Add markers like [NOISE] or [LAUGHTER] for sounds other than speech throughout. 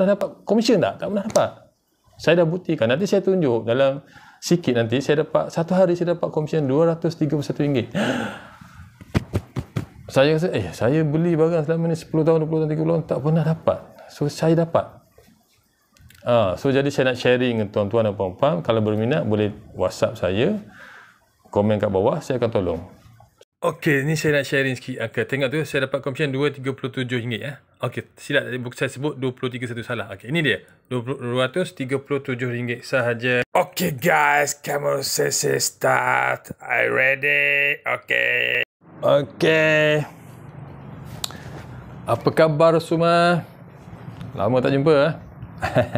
pernah dapat komisen tak? Tak pernah dapat. Saya dah buktikan. Nanti saya tunjuk dalam sikit nanti saya dapat satu hari saya dapat komisen RM231. [GASPS] saya rasa eh saya beli barang selama ni 10 tahun 20 tahun 30 tahun tak pernah dapat. So saya dapat. Ha, so jadi saya nak sharing dengan tuan-tuan dan puan-puan kalau berminat boleh WhatsApp saya komen kat bawah saya akan tolong. Okey, ni saya nak sharing sikit. Aka ah, tengok tu saya dapat komisen rm ringgit eh. Okey, silap tadi buku saya sebut 23 satu salah. Okey, ini dia. 237 ringgit sahaja. Okey guys, camera sesi start. I ready. Okey. Okey. Apa khabar semua? Lama tak jumpa eh. [LAUGHS]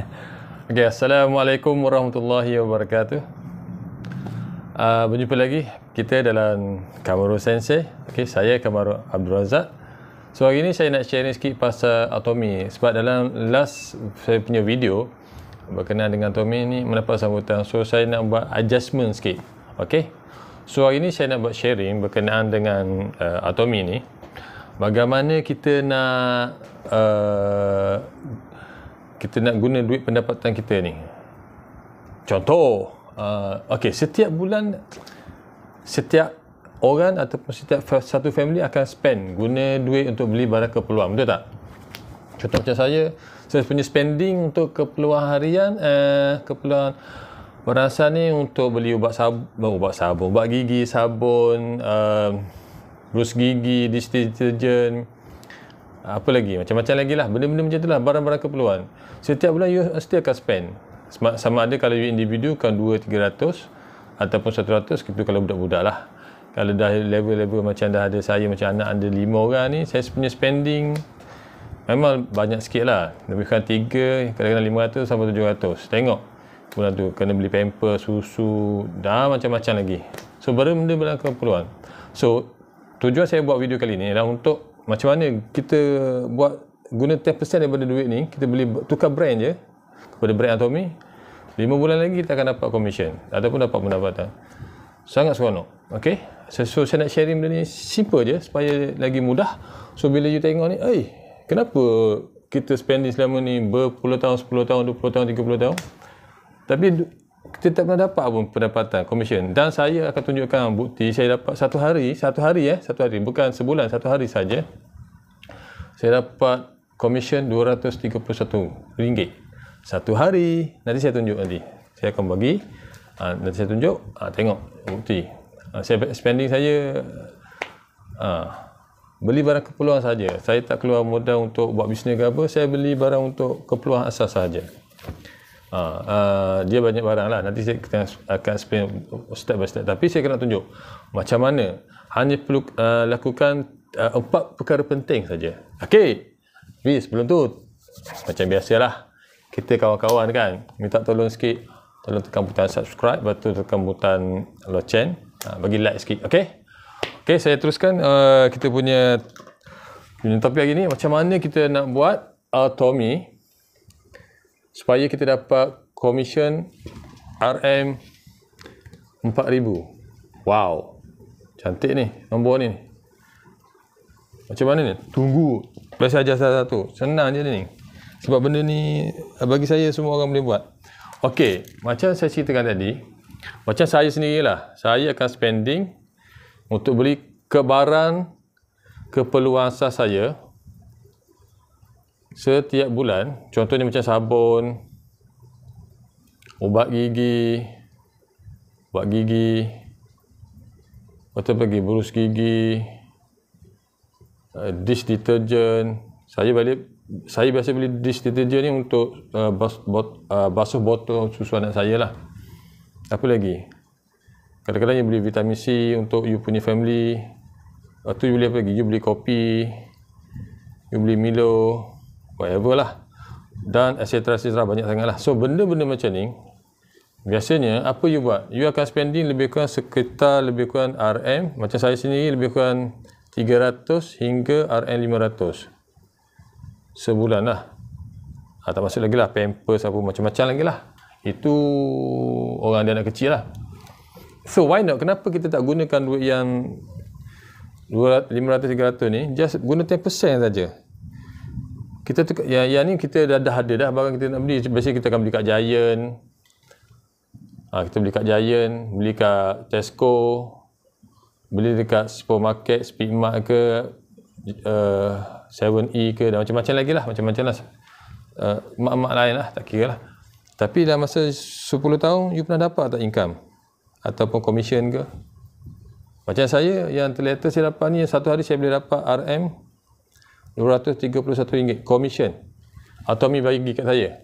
Okey, assalamualaikum warahmatullahi wabarakatuh. Uh, berjumpa lagi kita dalam Kamaru Sensei. Okey, saya Kamaru Abdul Razak. So hari ni saya nak share sikit pasal atomi sebab dalam last saya punya video berkenaan dengan atomi ni mendapat sambutan. So saya nak buat adjustment sikit. Okay. So hari ni saya nak buat sharing berkenaan dengan uh, atomi ni. Bagaimana kita nak uh, kita nak guna duit pendapatan kita ni. Contoh, uh, okay, setiap bulan setiap orang ataupun setiap satu family akan spend guna duit untuk beli barang keperluan betul tak contoh macam saya saya punya spending untuk keperluan harian eh, keperluan berasa ni untuk beli ubat sabun ubat sabun ubat gigi sabun uh, eh, brush gigi detergent apa lagi macam-macam lagi lah benda-benda macam tu lah barang-barang keperluan setiap bulan you eh, mesti akan spend sama ada kalau you individu kan 2-300 ataupun 100 itu kalau budak-budak lah kalau dah level-level macam dah ada saya macam anak anda lima orang ni saya punya spending memang banyak sikit lah lebih kurang tiga kadang-kadang lima ratus sampai tujuh ratus tengok bulan tu kena beli pamper susu dah macam-macam lagi so baru benda berlaku peluang so tujuan saya buat video kali ni adalah untuk macam mana kita buat guna 10% daripada duit ni kita beli tukar brand je kepada brand Atomy 5 bulan lagi kita akan dapat komisen ataupun dapat pendapatan sangat seronok Okay, So, so saya nak sharing benda ni simple je supaya lagi mudah. So bila you tengok ni, eh kenapa kita spending selama ni berpuluh tahun, sepuluh tahun, dua puluh tahun, tiga puluh tahun? Tapi kita tak pernah dapat pun pendapatan komisen dan saya akan tunjukkan bukti saya dapat satu hari satu hari eh satu hari bukan sebulan satu hari saja saya dapat komisen 231 ringgit satu hari nanti saya tunjuk nanti saya akan bagi ah, nanti saya tunjuk ah, tengok bukti Ah, saya spending saya ha, beli barang keperluan saja. Saya tak keluar modal untuk buat bisnes ke apa. Saya beli barang untuk keperluan asas saja. Ha, uh, ah, dia banyak barang lah. Nanti saya kena, akan spend step by step. Tapi saya kena tunjuk macam mana. Hanya perlu uh, lakukan uh, empat perkara penting saja. Okey. Tapi sebelum tu, macam biasalah. Kita kawan-kawan kan, minta tolong sikit. Tolong tekan butang subscribe. batu tu tekan butang loceng. Ha, bagi light sikit. okay Okey, saya teruskan uh, kita punya punya topik hari ni macam mana kita nak buat atomi supaya kita dapat commission RM 4000. Wow. Cantik ni nombor ni. Macam mana ni? Tunggu. Biasa ajar salah satu. Senang je ni. Sebab benda ni bagi saya semua orang boleh buat. Okey, macam saya ceritakan tadi, macam saya sendiri lah saya akan spending untuk beli kebaran keperluan sah saya setiap bulan contohnya macam sabun ubat gigi ubat gigi atau pergi berus gigi uh, dish detergent saya balik saya biasa beli dish detergent ni untuk uh, bas, bot, uh, basuh botol susu anak saya lah apa lagi kadang-kadang you beli vitamin C untuk you punya family lepas tu you beli apa lagi you beli kopi you beli Milo whatever lah dan etc etc banyak sangat lah so benda-benda macam ni biasanya apa you buat you akan spending lebih kurang sekitar lebih kurang RM macam saya sendiri lebih kurang 300 hingga RM500 sebulan lah ha, tak masuk lagi lah pampers apa macam-macam lagi lah itu orang dia anak kecil lah so why not kenapa kita tak gunakan duit yang 500-300 ni just guna 10% saja kita tukar, yang, yang ni kita dah, dah ada dah barang kita nak beli biasanya kita akan beli kat Giant ha, kita beli kat Giant beli kat Tesco beli dekat supermarket Speedmart ke uh, eh, 7E ke dan macam-macam lagi lah macam-macam lah uh, mak-mak lain lah tak kira lah tapi dalam masa 10 tahun, you pernah dapat tak income? Ataupun commission ke? Macam saya, yang terlihat saya dapat ni, satu hari saya boleh dapat RM231 ringgit, commission. Atau mi bagi kat saya.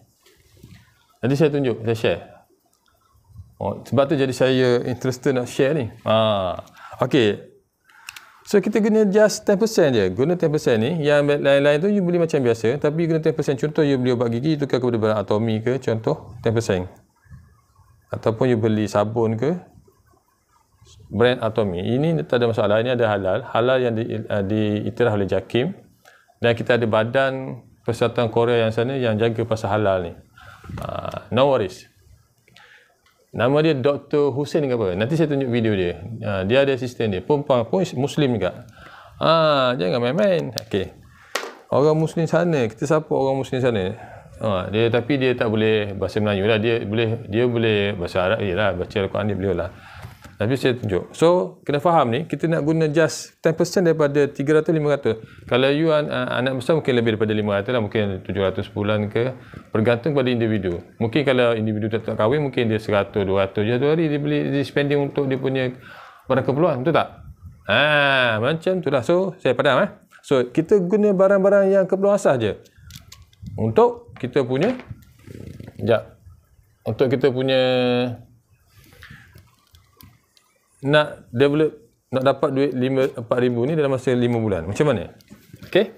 Nanti saya tunjuk, saya share. Oh, sebab tu jadi saya interested nak share ni. Ah, okay. So kita guna just 10% je. Guna 10% ni yang lain-lain tu you beli macam biasa tapi guna 10% contoh you beli ubat gigi tukar kepada barang atomi ke contoh 10%. Ataupun you beli sabun ke brand atomi. Ini tak ada masalah. Ini ada halal. Halal yang di, eh, oleh JAKIM dan kita ada badan persatuan Korea yang sana yang jaga pasal halal ni. Uh, no worries. Nama dia Dr. Hussein ke apa? Nanti saya tunjuk video dia. Ha, dia ada asisten dia. Pun, pun, pun Muslim juga. Ha, jangan main-main. Okey. Orang Muslim sana. Kita siapa orang Muslim sana? Ha, dia tapi dia tak boleh bahasa Melayu lah. Dia boleh dia boleh bahasa Arab je lah. Baca Al-Quran dia boleh lah. Nabi saya tunjuk. So, kena faham ni, kita nak guna just 10% daripada 300, 500. Kalau you an, uh, anak besar mungkin lebih daripada 500 lah, mungkin 700 bulan ke, bergantung pada individu. Mungkin kalau individu tak, kahwin, mungkin dia 100, 200 je satu hari, dia beli, dia spending untuk dia punya barang keperluan, betul tak? Haa, macam tu lah. So, saya padam eh. So, kita guna barang-barang yang keperluan asas je. Untuk kita punya, sekejap. Untuk kita punya, nak develop nak dapat duit 5 4000 ni dalam masa 5 bulan. Macam mana? Okey.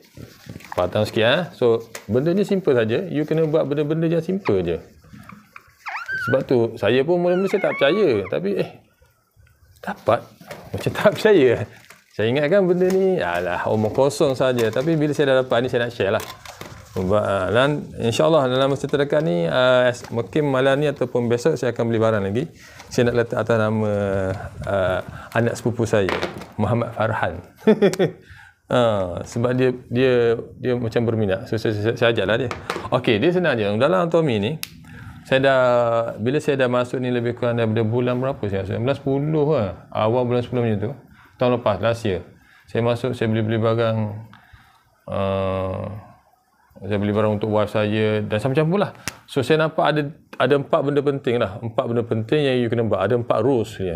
Patang sikit ah. So, benda ni simple saja. You kena buat benda-benda yang simple je. Sebab tu saya pun mula-mula saya tak percaya. Tapi eh dapat macam [LAUGHS] tak percaya. Saya ingat kan benda ni alah omong kosong saja. Tapi bila saya dah dapat ni saya nak share lah. Ah, dan insyaAllah dalam masa terdekat ni uh, ah, Mungkin malam ni ataupun besok Saya akan beli barang lagi saya nak letak atas nama uh, anak sepupu saya Muhammad Farhan uh, [LAUGHS] sebab dia dia dia macam berminat so saya, saya, saya ajaklah dia okey dia senang je dalam anatomi ni saya dah bila saya dah masuk ni lebih kurang daripada bulan berapa saya rasa bulan 10 lah. awal bulan 10 macam tu tahun lepas last year saya masuk saya beli-beli barang uh, saya beli barang untuk wife saya dan macam-macam pula so saya nampak ada ada empat benda penting lah. Empat benda penting yang you kena buat. Ada empat rules ni.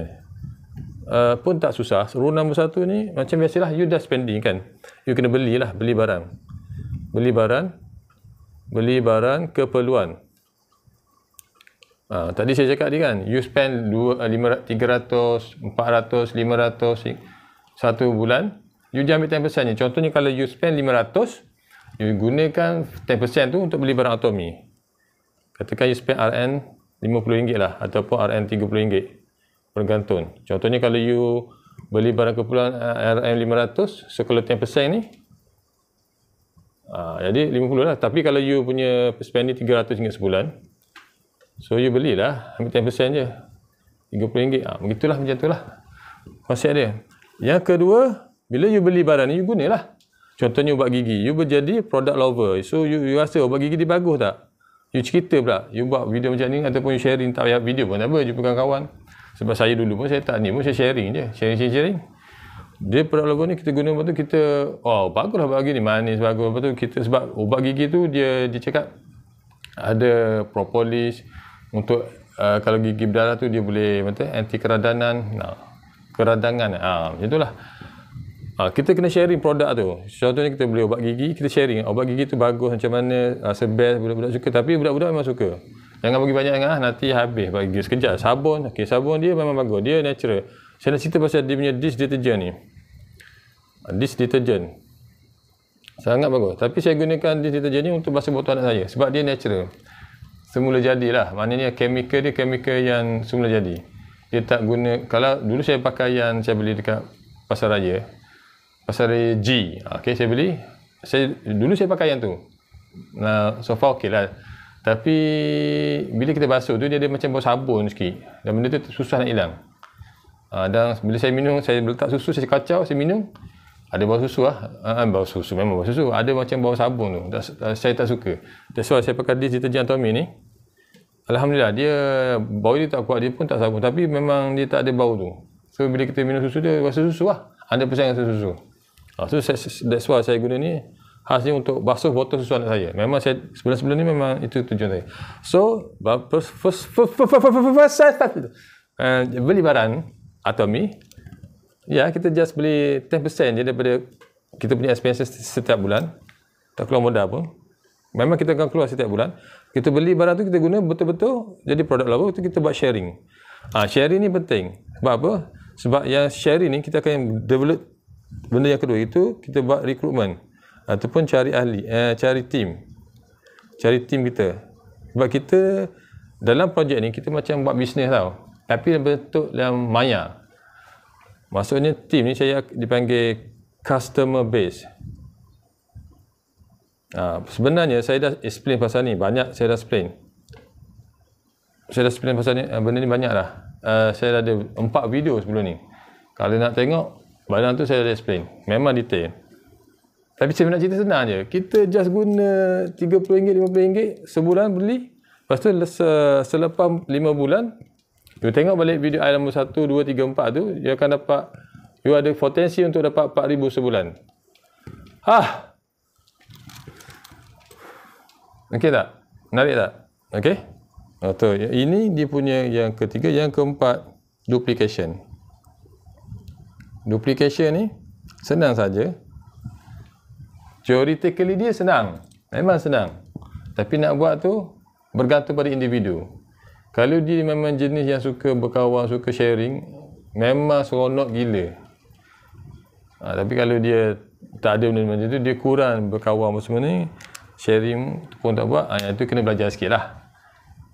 Uh, pun tak susah. Rule nombor satu ni, macam biasalah, you dah spending kan. You kena belilah, beli barang. Beli barang. Beli barang keperluan. Uh, tadi saya cakap tadi kan, you spend eh, lima ratus, empat ratus, lima ratus satu bulan, you dia ambil 10% ni. Contohnya kalau you spend lima ratus, you gunakan 10% tu untuk beli barang atomi katakan you spend RM50 lah ataupun RM30 bergantung. Contohnya kalau you beli barang keperluan eh, RM500 sekolah 10% ni ha, jadi RM50 lah. Tapi kalau you punya spend ni RM300 hingga sebulan so you belilah ambil 10% je RM30. Ha, ah, begitulah macam tu lah konsep dia. Yang kedua bila you beli barang ni you gunalah. Contohnya ubat gigi. You berjadi product lover. So you, you rasa ubat gigi dia bagus tak? you cerita pula you buat video macam ni ataupun you sharing tak payah video pun tak apa jumpa kawan-kawan sebab saya dulu pun saya tak ni pun saya sharing je sharing sharing sharing dia produk logo ni kita guna waktu kita oh bagus lah bagi ni manis bagus apa tu kita sebab ubat gigi tu dia dia cakap ada propolis untuk uh, kalau gigi berdarah tu dia boleh betul anti keradanan nah keradangan ah ha, macam itulah Ha, kita kena sharing produk tu. Contohnya kita beli ubat gigi, kita sharing. Ubat gigi tu bagus macam mana, rasa ha, best, budak-budak suka. Tapi budak-budak memang suka. Jangan bagi banyak sangat, ah, nanti habis bagi gigi. Sekejap, sabun. Okay, sabun dia memang bagus. Dia natural. Saya nak cerita pasal dia punya dish detergent ni. Ha, dish detergent. Sangat bagus. Tapi saya gunakan dish detergent ni untuk basuh botol anak saya. Sebab dia natural. Semula jadilah. Maknanya chemical dia chemical yang semula jadi. Dia tak guna. Kalau dulu saya pakai yang saya beli dekat pasar raya pasal dia G ha, okay, saya beli saya dulu saya pakai yang tu nah, so far okey lah tapi bila kita basuh tu dia ada macam bau sabun sikit dan benda tu susah nak hilang uh, dan bila saya minum saya letak susu saya kacau saya minum ada bau susu ah, uh, bau susu memang bau susu ada macam bau sabun tu saya tak suka that's why saya pakai this detergent Tommy ni Alhamdulillah dia bau dia tak kuat dia pun tak sabun tapi memang dia tak ada bau tu so bila kita minum susu dia rasa susu lah 100% rasa susu. Ha, so saya, that's why saya guna ni khasnya untuk basuh botol susu anak saya. Memang saya sebelum-sebelum ni memang itu tujuan saya. So first first first first, first, first, first, first, first, Uh, beli barang atau mi ya kita just beli 10% je daripada kita punya expenses setiap bulan tak keluar modal pun memang kita akan keluar setiap bulan kita beli barang tu kita guna betul-betul jadi produk lawa tu kita buat sharing ha, sharing ni penting sebab apa sebab yang sharing ni kita akan develop Benda yang kedua itu kita buat rekrutmen ataupun cari ahli, eh, cari tim. Cari tim kita. Sebab kita dalam projek ni kita macam buat bisnes tau. Tapi dalam bentuk yang maya. Maksudnya tim ni saya dipanggil customer base. Ha, sebenarnya saya dah explain pasal ni. Banyak saya dah explain. Saya dah explain pasal ni. Eh, benda ni banyak dah. Uh, eh, saya dah ada empat video sebelum ni. Kalau nak tengok, Barang tu saya dah explain. Memang detail. Tapi saya nak cerita senang je. Kita just guna RM30, RM50 sebulan beli. Lepas tu selepas 5 bulan, you tengok balik video I nombor 1, 2, 3, 4 tu, you akan dapat, you ada potensi untuk dapat RM4,000 sebulan. Hah! Okey tak? Menarik tak? Okey? Atau ini dia punya yang ketiga, yang keempat duplication duplication ni senang saja theoretically dia senang memang senang tapi nak buat tu bergantung pada individu kalau dia memang jenis yang suka berkawan suka sharing memang seronok gila ha, tapi kalau dia tak ada benda-benda macam tu dia kurang berkawan apa semua ni sharing pun tak buat ha, itu kena belajar sikit lah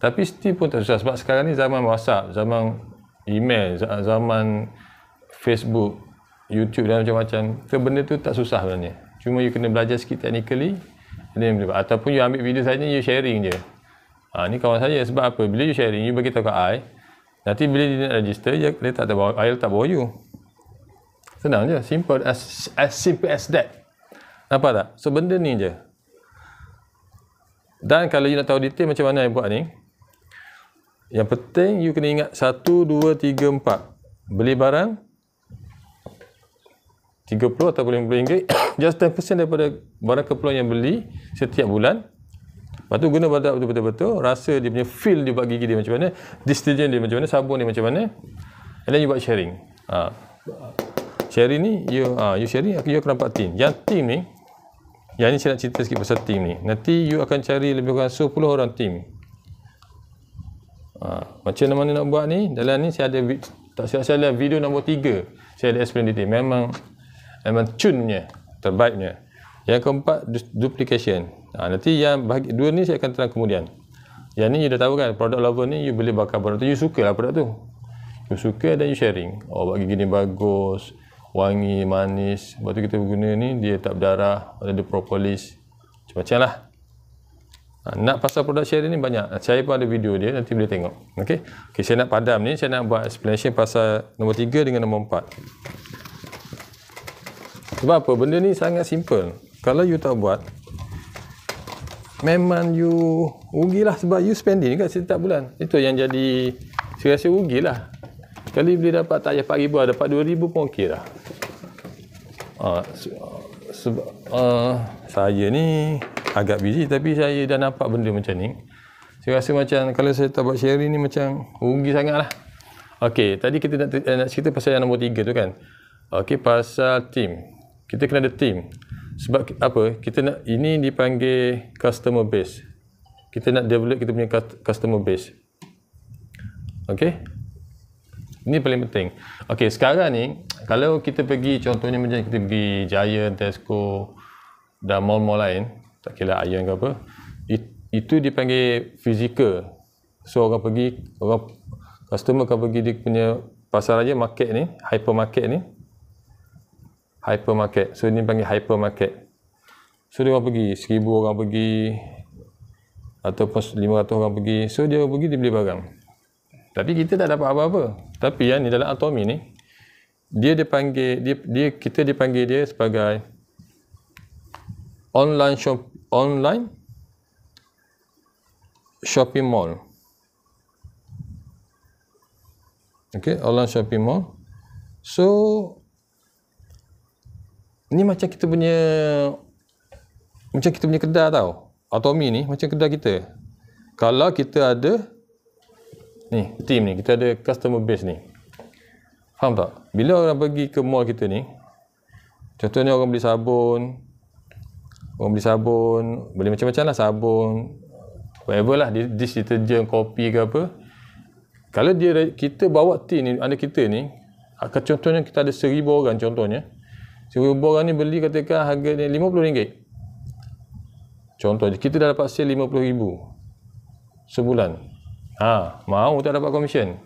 tapi still pun tak susah sebab sekarang ni zaman whatsapp zaman email zaman Facebook, YouTube dan macam-macam. So, benda tu tak susah sebenarnya. Cuma you kena belajar sikit technically. Then, ataupun you ambil video saja, you sharing je. Ha, ni kawan saya. Sebab apa? Bila you sharing, you bagi tahu ke ai. Nanti bila dia nak register, dia, dia tak tahu, I letak bawah you. Senang je. Simple. As, as simple as that. Apa tak? So, benda ni je. Dan kalau you nak tahu detail macam mana I buat ni, yang penting you kena ingat satu, dua, tiga, empat, beli barang 30 atau RM50 [COUGHS] just 10% daripada barang keperluan yang beli setiap bulan lepas tu guna badak betul-betul rasa dia punya feel dia buat gigi dia macam mana detergent dia macam mana sabun dia macam mana and then you buat sharing ha. sharing ni you, ha, you sharing you akan dapat team yang team ni yang ni saya nak cerita sikit pasal team ni nanti you akan cari lebih kurang 10 orang team ha. macam mana nak buat ni dalam ni saya ada tak silap-silap video nombor 3 saya ada explain detail memang memang tune-nya terbaiknya yang keempat duplication ha, nanti yang bahagi, dua ni saya akan terang kemudian yang ni you dah tahu kan produk lover ni you boleh bakal produk tu you suka lah produk tu you suka dan you sharing oh bagi gini bagus wangi manis lepas tu kita guna ni dia tak berdarah ada propolis macam-macam lah ha, nak pasal produk sharing ni banyak saya pun ada video dia nanti boleh tengok Okay. okay saya nak padam ni saya nak buat explanation pasal nombor tiga dengan nombor empat. Sebab apa? Benda ni sangat simple. Kalau you tak buat, memang you rugilah sebab you spending kan setiap bulan. Itu yang jadi saya rasa rugilah. Kali beli dapat tak payah RM4,000, dapat RM2,000 pun okey lah. Uh, ah, sebab uh, ah, saya ni agak busy tapi saya dah nampak benda macam ni. Saya rasa macam kalau saya tak buat sharing ni macam rugi sangat lah. Okey, tadi kita nak, nak cerita pasal yang nombor tiga tu kan. Okey, pasal team kita kena ada team sebab apa kita nak ini dipanggil customer base kita nak develop kita punya customer base ok ini paling penting ok sekarang ni kalau kita pergi contohnya macam kita pergi Jaya, Tesco dan mall-mall lain tak kira Iron ke apa it, itu dipanggil physical so orang pergi orang customer akan pergi dia punya pasar raya market ni hypermarket ni hypermarket. So ini panggil hypermarket. So dia orang pergi seribu orang pergi ataupun ratus orang pergi. So dia pergi dia beli barang. Tapi kita tak dapat apa-apa. Tapi yang ni dalam atomi ni dia dipanggil dia, dia kita dipanggil dia sebagai online shop online shopping mall. Okay, online shopping mall. So, ini macam kita punya macam kita punya kedai tau atomi ni macam kedai kita kalau kita ada ni team ni kita ada customer base ni faham tak bila orang pergi ke mall kita ni contohnya orang beli sabun orang beli sabun beli macam-macam lah sabun whatever lah dish detergent kopi ke apa kalau dia kita bawa team ni anda kita ni contohnya kita ada seribu orang contohnya Si ibu orang ni beli katakan harga ni RM50. Contoh je, kita dah dapat sale RM50,000 sebulan. Ha, mau tak dapat komisen.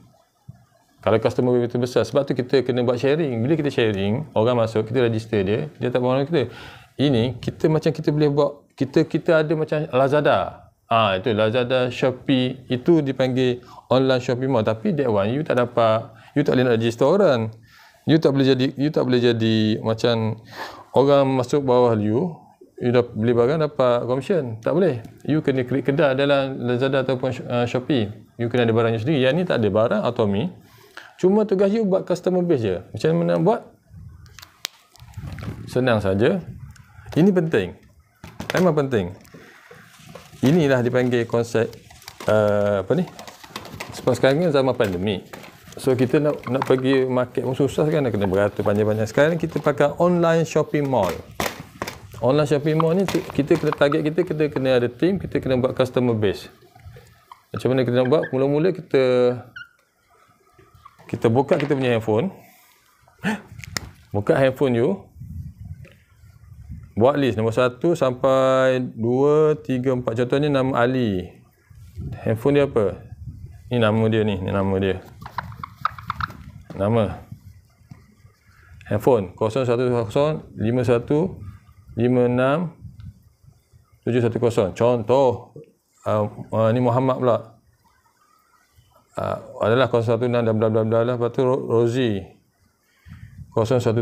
Kalau customer begitu besar, sebab tu kita kena buat sharing. Bila kita sharing, orang masuk, kita register dia, dia tak bawa kita. Ini, kita macam kita boleh buat, kita kita ada macam Lazada. Ha, itu Lazada, Shopee, itu dipanggil online shopping mall. Tapi that one, you tak dapat, you tak boleh nak register orang you tak boleh jadi you tak boleh jadi macam orang masuk bawah you you dah beli barang dapat commission tak boleh you kena klik kedai dalam Lazada ataupun uh, Shopee you kena ada barangnya sendiri yang ni tak ada barang atau me cuma tugas you buat customer base je macam mana buat senang saja ini penting memang penting inilah dipanggil konsep uh, apa ni sebab sekarang ni zaman pandemik So kita nak nak pergi market pun susah kan nak kena beratur panjang-panjang. Sekarang kita pakai online shopping mall. Online shopping mall ni kita kena target kita kita kena ada team, kita kena buat customer base. Macam mana kita nak buat? Mula-mula kita kita buka kita punya handphone. [GASPS] Buka handphone you. Buat list nombor 1 sampai 2 3 4 contohnya nama Ali. Handphone dia apa? Ini nama dia ni, Ini nama dia nama handphone 010 51 56 710 contoh uh, uh, ni Muhammad pula uh, adalah 016 dan bla bla bla lah patu Rozi 017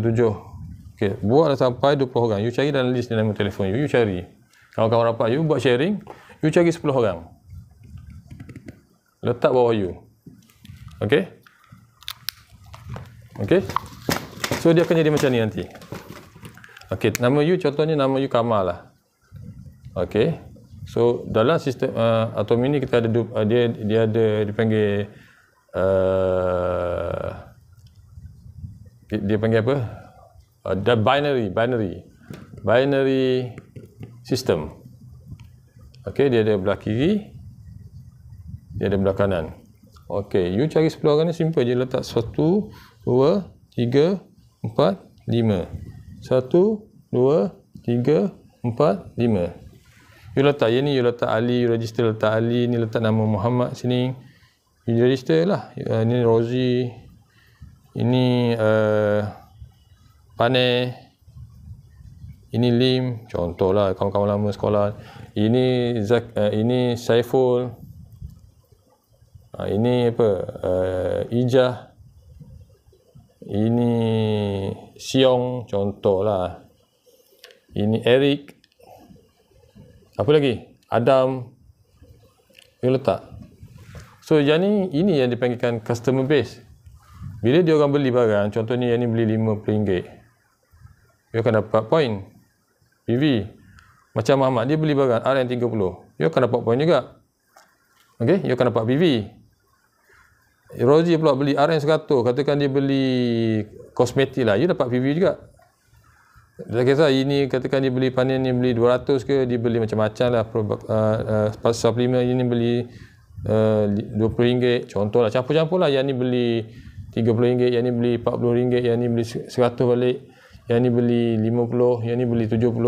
okey buatlah sampai 20 orang you cari dalam list dalam telefon you you cari kalau kawan rapat you buat sharing you cari 10 orang letak bawah you okay Okay, So dia akan jadi macam ni nanti. Okay, nama you contohnya nama you Kamal lah. Okey. So dalam sistem uh, atom ini kita ada uh, dia dia ada dipanggil uh, dia panggil apa? Ada uh, binary, binary. Binary system. Okay, dia ada belah kiri. Dia ada belah kanan. Okey, you cari 10 orang ni simple je letak 1 2 3 4 5. 1 2 3 4 5. You letak ya ni, you letak Ali, you register letak Ali, ni letak nama Muhammad sini. You register lah. Uh, ini Rozi. Ini uh, Pane. Ini Lim. Contohlah, kawan-kawan lama sekolah. Ini Zak, uh, ini Saiful. Ha, ini apa? Uh, ijah. Ini Siong contohlah. Ini Eric. Apa lagi? Adam. Dia letak. So yang ni, ini yang dipanggilkan customer base. Bila dia orang beli barang, contohnya yang ni beli RM5. Dia akan dapat point. PV. Macam Muhammad, dia beli barang RM30. Dia akan dapat point juga. Okay, dia akan dapat PV. Rozi pula beli RM100 katakan dia beli kosmetik lah dia dapat PV juga dia tak kisah ini katakan dia beli panen ni beli 200 ke dia beli macam-macam lah uh, uh, supplement ini beli uh, RM20 contoh lah campur-campur lah yang ni beli RM30 yang ni beli RM40 yang ni beli RM100 balik yang ni beli RM50 yang ni beli RM70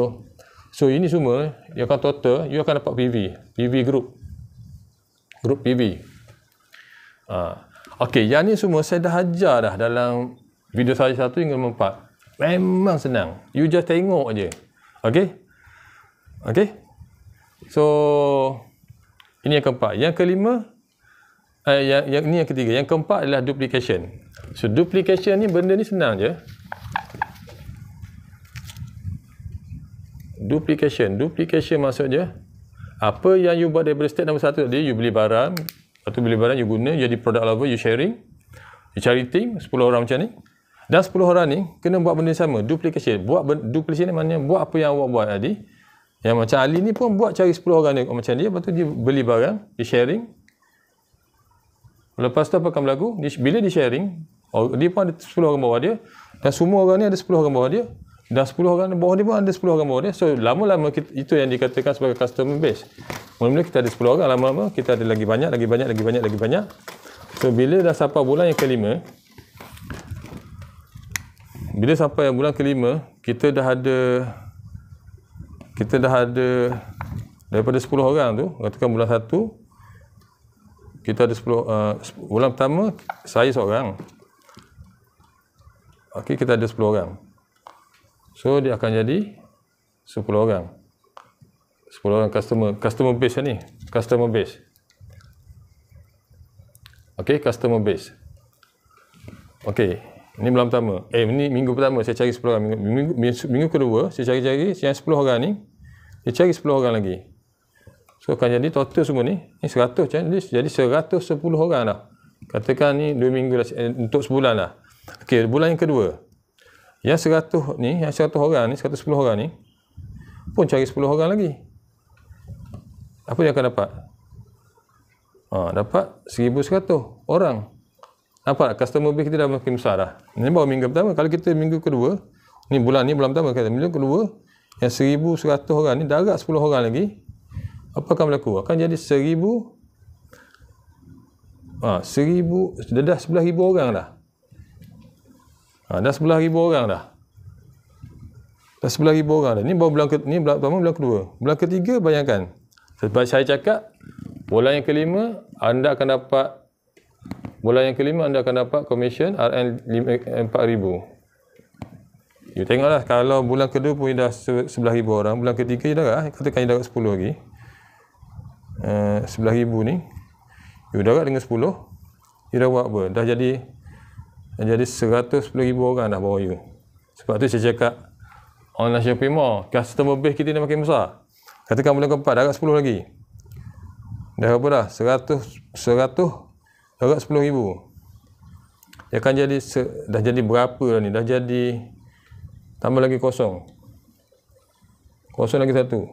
so ini semua you akan total you akan dapat PV PV group group PV Ah, Okey, yang ni semua saya dah ajar dah dalam video saya satu hingga empat. Memang senang. You just tengok aje. Okey? Okey? So, ini yang keempat. Yang kelima, eh, yang, yang, ini yang ketiga. Yang keempat adalah duplication. So, duplication ni benda ni senang je. Duplication. Duplication maksudnya, apa yang you buat daripada step nombor satu tadi, you beli barang, Lepas tu bila barang you guna, jadi product lover, you sharing, you charity, 10 orang macam ni. Dan 10 orang ni, kena buat benda sama, duplication. Buat duplication ni maknanya, buat apa yang awak buat tadi. Yang macam Ali ni pun buat cari 10 orang ni oh, macam dia, lepas tu dia beli barang, dia sharing. Lepas tu apa akan berlaku? bila dia sharing, oh, dia pun ada 10 orang bawah dia. Dan semua orang ni ada 10 orang bawah dia dah 10 orang bawah dia pun ada 10 orang bawah dia so lama-lama itu yang dikatakan sebagai customer base mula-mula kita ada 10 orang lama-lama kita ada lagi banyak lagi banyak lagi banyak lagi banyak so bila dah sampai bulan yang kelima bila sampai bulan kelima kita dah ada kita dah ada daripada 10 orang tu katakan bulan 1 kita ada 10 uh, eh, bulan pertama saya seorang Okey, kita ada 10 orang. So dia akan jadi 10 orang. 10 orang customer customer base ni, customer base. Okey, customer base. Okey, ini bulan pertama. Eh, ini minggu pertama saya cari 10 orang. Minggu, minggu, minggu kedua saya cari-cari, saya cari 10 orang ni. Dia cari 10 orang lagi. So akan jadi total semua ni, ni 100 jadi jadi 110 orang dah. Katakan ni 2 minggu dah, eh, untuk sebulan lah. Okey, bulan yang kedua. Yang 100 ni, yang 100 orang ni, sepuluh orang ni, pun cari sepuluh orang lagi. Apa yang akan dapat? Ha, dapat seribu 1,100 orang. Nampak tak? Customer base kita dah makin besar dah. Ini baru minggu pertama. Kalau kita minggu kedua, ni bulan ni bulan pertama, kata, minggu kedua, yang seribu 1,100 orang ni, darat sepuluh orang lagi, apa akan berlaku? Akan jadi seribu. ha, 1,000 dah 11,000 orang dah Ha, dah sebelah ribu orang dah. Dah sebelah ribu orang dah. Ini baru bulan, ke, ini bulan, bulan kedua. Bulan ketiga bayangkan. Sebab saya cakap, bulan yang kelima anda akan dapat bulan yang kelima anda akan dapat komisen RM4,000. Eh, you tengoklah kalau bulan kedua pun dah sebelah ribu orang. Bulan ketiga you dah eh, Katakan you dapat 10 lagi. Eh, sebelah ribu ni. You dapat dengan 10. You dah buat apa? Dah jadi dan jadi 110,000 orang dah bawa you sebab tu saya cakap online shopping mall customer base kita ni makin besar katakan bulan keempat darat 10 lagi dah berapa dah 100 100 darat ribu. dia akan jadi dah jadi berapa dah ni dah jadi tambah lagi kosong kosong lagi satu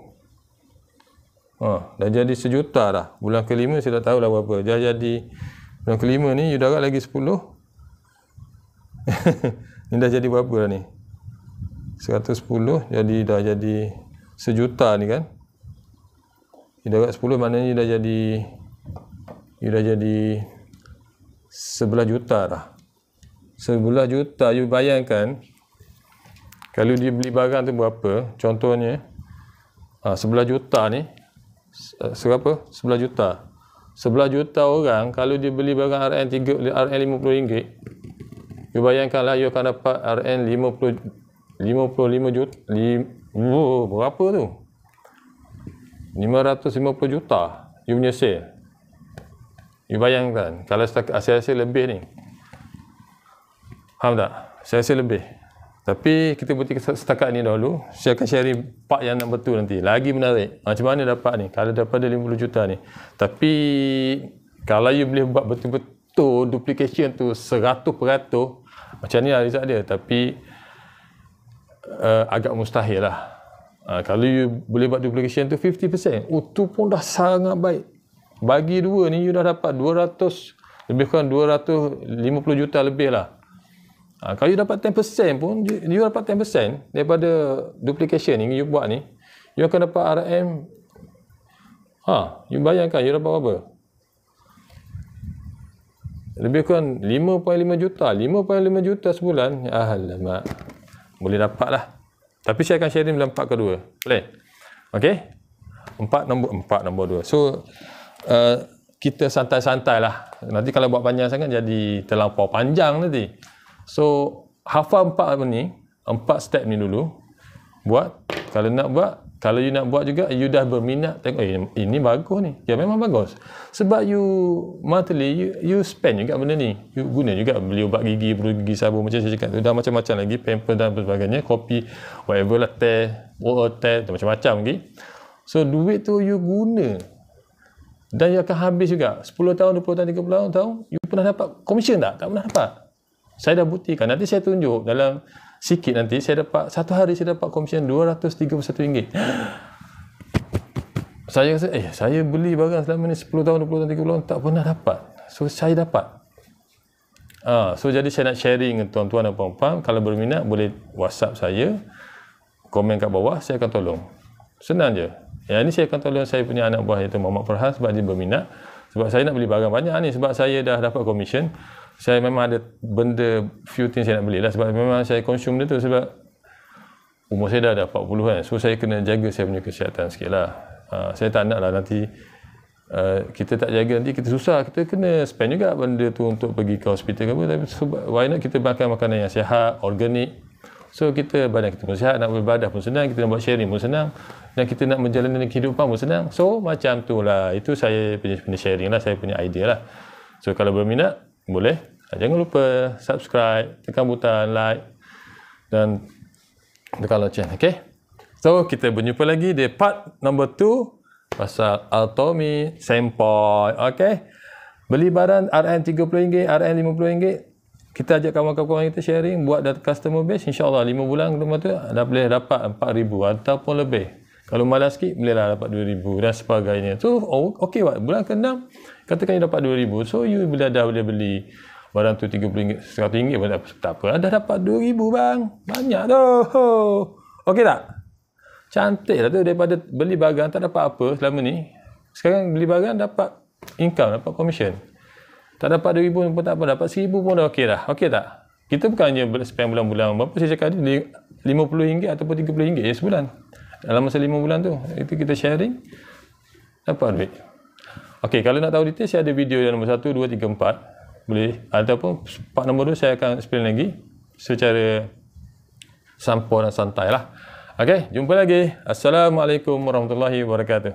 ha, dah jadi sejuta dah bulan kelima saya tak tahu lah berapa dah jadi bulan kelima ni you darat lagi 10 [LAUGHS] ni dah jadi berapa dah ni 110 jadi dah jadi sejuta ni kan dia dah kat 10 maknanya dia dah jadi dia dah jadi 11 juta dah 11 juta you bayangkan kalau dia beli barang tu berapa contohnya 11 ha, juta ni berapa eh, 11 juta 11 juta orang kalau dia beli barang RM3 RM50 You bayangkanlah you akan dapat RM50 55 juta. lim oh, berapa tu? 550 juta you punya sale. You bayangkan kalau saya hasil lebih ni. Faham tak? Saya hasil lebih. Tapi kita buat setakat ni dahulu. Saya akan share part yang betul nanti. Lagi menarik. Macam mana dapat ni? Kalau dapat daripada 50 juta ni. Tapi kalau you boleh buat betul-betul duplication tu 100 peratus macam ni lah result dia Tapi uh, Agak mustahil lah uh, Kalau you boleh buat duplication tu 50% Oh tu pun dah sangat baik Bagi dua ni you dah dapat 200 Lebih kurang 250 juta lebih lah uh, Kalau you dapat 10% pun You, you dapat 10% Daripada duplication ni You buat ni You akan dapat RM Ha, you bayangkan you dapat apa? lebih kurang 5.5 juta 5.5 juta sebulan ya, alamak boleh dapat lah tapi saya akan sharing dalam part kedua boleh ok empat nombor empat nombor dua so uh, kita santai-santai lah nanti kalau buat panjang sangat jadi terlampau panjang nanti so hafal empat ni empat step ni dulu buat kalau nak buat kalau you nak buat juga you dah berminat tengok eh, ini bagus ni ya memang bagus sebab you monthly you, you spend juga benda ni you guna juga beli ubat gigi beli gigi sabun macam saya cakap tu dah macam-macam lagi pamper dan sebagainya kopi whatever lah teh water teh macam-macam lagi so duit tu you guna dan you akan habis juga 10 tahun 20 tahun 30 tahun you pernah dapat commission tak? tak pernah dapat saya dah buktikan nanti saya tunjuk dalam sikit nanti saya dapat satu hari saya dapat komisen RM231 saya rasa eh saya beli barang selama ni 10 tahun 20 tahun 30 tahun tak pernah dapat so saya dapat ha, so jadi saya nak sharing dengan tuan-tuan dan puan-puan kalau berminat boleh whatsapp saya komen kat bawah saya akan tolong senang je yang ni saya akan tolong saya punya anak buah iaitu Muhammad Farhan sebab berminat sebab saya nak beli barang banyak ni sebab saya dah dapat komisen saya memang ada benda few things saya nak beli lah sebab memang saya consume dia tu sebab umur saya dah ada 40 kan so saya kena jaga saya punya kesihatan sikit lah uh, saya tak nak lah nanti uh, kita tak jaga nanti kita susah kita kena spend juga benda tu untuk pergi ke hospital ke apa tapi sebab why not kita makan makanan yang sihat organik so kita badan kita pun sihat nak beribadah pun senang kita nak buat sharing pun senang dan kita nak menjalani kehidupan pun senang so macam tu lah itu saya punya sharing lah saya punya idea lah so kalau berminat boleh Jangan lupa subscribe, tekan butang like dan tekan lonceng, Okay, So, kita berjumpa lagi di part number 2 pasal Atomi Sempoi, Okay, Beli barang RM30, RM50, kita ajak kawan-kawan kita sharing, buat data customer base, insyaAllah 5 bulan ke rumah tu, dah boleh dapat RM4,000 ataupun lebih. Kalau malas sikit, bolehlah dapat RM2,000 dan sebagainya. So, okey, bulan ke-6, katakan you dapat RM2,000. So, you bila dah boleh beli barang tu RM30, RM100 pun tak apa. Dah dapat RM2,000 bang. Banyak tu. Okey tak? Cantik lah tu daripada beli barang tak dapat apa selama ni. Sekarang beli barang dapat income, dapat commission. Tak dapat RM2,000 pun tak apa. Dapat RM1,000 pun dah okey dah. Okey tak? Kita bukan hanya spend bulan-bulan. Berapa saya cakap ni? RM50 ataupun RM30 ya sebulan. Dalam masa lima bulan tu. Itu kita sharing. Dapat duit. Okey, kalau nak tahu detail, saya ada video yang nombor 1, 2, 3, 4 boleh ataupun part nombor 2 saya akan explain lagi secara sampo dan santai lah. Okey, jumpa lagi. Assalamualaikum warahmatullahi wabarakatuh.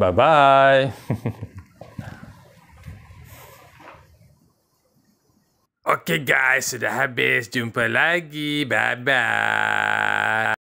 Bye bye. [LAUGHS] Okey guys, sudah habis. Jumpa lagi. Bye bye.